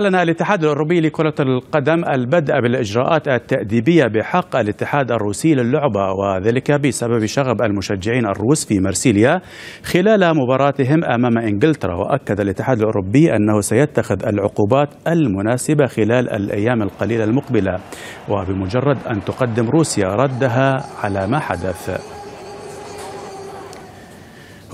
أعلن الاتحاد الأوروبي لكرة القدم البدء بالإجراءات التأديبية بحق الاتحاد الروسي للعبة وذلك بسبب شغب المشجعين الروس في مرسيليا خلال مباراتهم أمام إنجلترا وأكد الاتحاد الأوروبي أنه سيتخذ العقوبات المناسبة خلال الأيام القليلة المقبلة وبمجرد أن تقدم روسيا ردها على ما حدث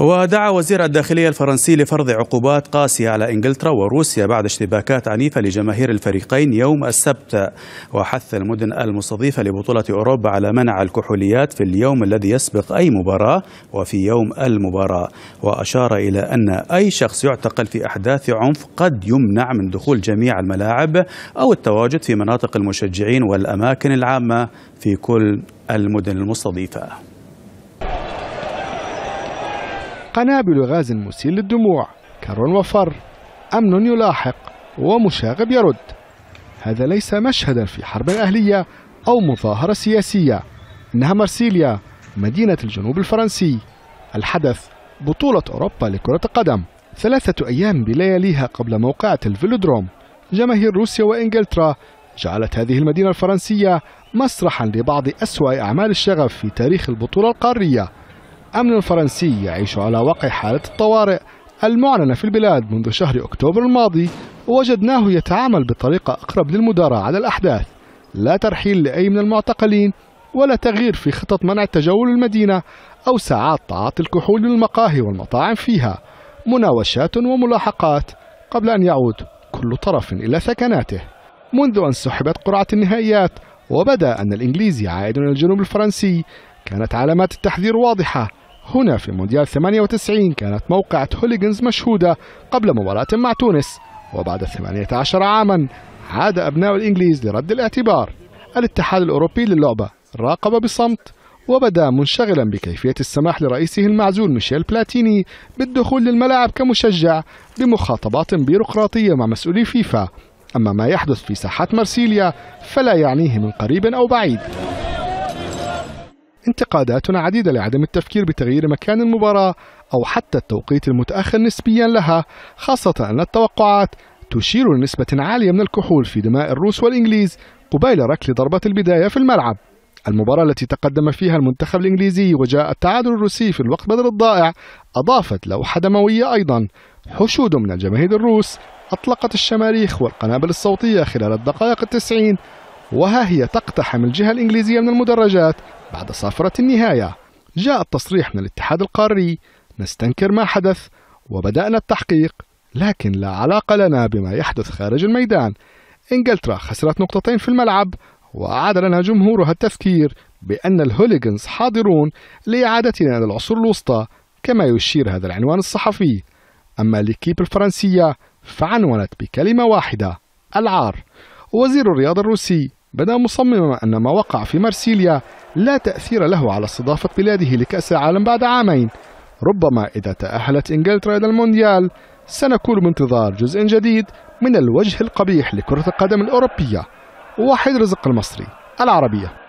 ودعا وزير الداخلية الفرنسي لفرض عقوبات قاسية على إنجلترا وروسيا بعد اشتباكات عنيفة لجماهير الفريقين يوم السبت وحث المدن المستضيفة لبطولة أوروبا على منع الكحوليات في اليوم الذي يسبق أي مباراة وفي يوم المباراة وأشار إلى أن أي شخص يعتقل في أحداث عنف قد يمنع من دخول جميع الملاعب أو التواجد في مناطق المشجعين والأماكن العامة في كل المدن المستضيفة قنابل غاز مسيل للدموع كر وفر أمن يلاحق ومشاغب يرد هذا ليس مشهدا في حرب أهلية أو مظاهرة سياسية إنها مرسيليا مدينة الجنوب الفرنسي الحدث بطولة أوروبا لكرة القدم ثلاثة أيام بلياليها قبل موقعة الفيلودروم جماهير روسيا وإنجلترا جعلت هذه المدينة الفرنسية مسرحا لبعض أسوأ أعمال الشغف في تاريخ البطولة القارية الأمن الفرنسي يعيش على وقع حالة الطوارئ المعلنة في البلاد منذ شهر أكتوبر الماضي ووجدناه يتعامل بطريقة أقرب للمداراة على الأحداث لا ترحيل لأي من المعتقلين ولا تغيير في خطط منع تجول المدينة أو ساعات تعاطي الكحول للمقاهي والمطاعم فيها مناوشات وملاحقات قبل أن يعود كل طرف إلى سكناته منذ أن سحبت قرعة النهائيات وبدا أن الإنجليزي عائد إلى الجنوب الفرنسي كانت علامات التحذير واضحة هنا في مونديال 98 كانت موقعة هوليغنز مشهودة قبل مباراة مع تونس وبعد 18 عاما عاد أبناء الإنجليز لرد الاعتبار الاتحاد الأوروبي للعبة راقب بصمت وبدا منشغلا بكيفية السماح لرئيسه المعزول ميشيل بلاتيني بالدخول للملاعب كمشجع بمخاطبات بيروقراطية مع مسؤولي فيفا أما ما يحدث في ساحات مرسيليا فلا يعنيه من قريب أو بعيد انتقادات عديدة لعدم التفكير بتغيير مكان المباراة أو حتى التوقيت المتأخر نسبيا لها خاصة أن التوقعات تشير لنسبة عالية من الكحول في دماء الروس والإنجليز قبيل ركل ضربة البداية في الملعب المباراة التي تقدم فيها المنتخب الإنجليزي وجاء التعادل الروسي في الوقت بدل الضائع أضافت لوحة دموية أيضا حشود من الجماهير الروس أطلقت الشماريخ والقنابل الصوتية خلال الدقائق التسعين وها هي تقتحم الجهة الإنجليزية من المدرجات بعد صافرة النهاية جاء التصريح من الاتحاد القاري نستنكر ما حدث وبدأنا التحقيق لكن لا علاقة لنا بما يحدث خارج الميدان إنجلترا خسرت نقطتين في الملعب وأعاد لنا جمهورها التذكير بأن الهوليغنز حاضرون لإعادتنا إلى العصور الوسطى كما يشير هذا العنوان الصحفي أما لكيب الفرنسية فعنونت بكلمة واحدة العار وزير الرياضة الروسي بدا مصمما أن ما وقع في مرسيليا لا تأثير له على استضافة بلاده لكأس العالم بعد عامين ربما إذا تأهلت إنجلترا إلى المونديال سنكون بانتظار جزء جديد من الوجه القبيح لكرة القدم الأوروبية وحيد رزق المصري العربية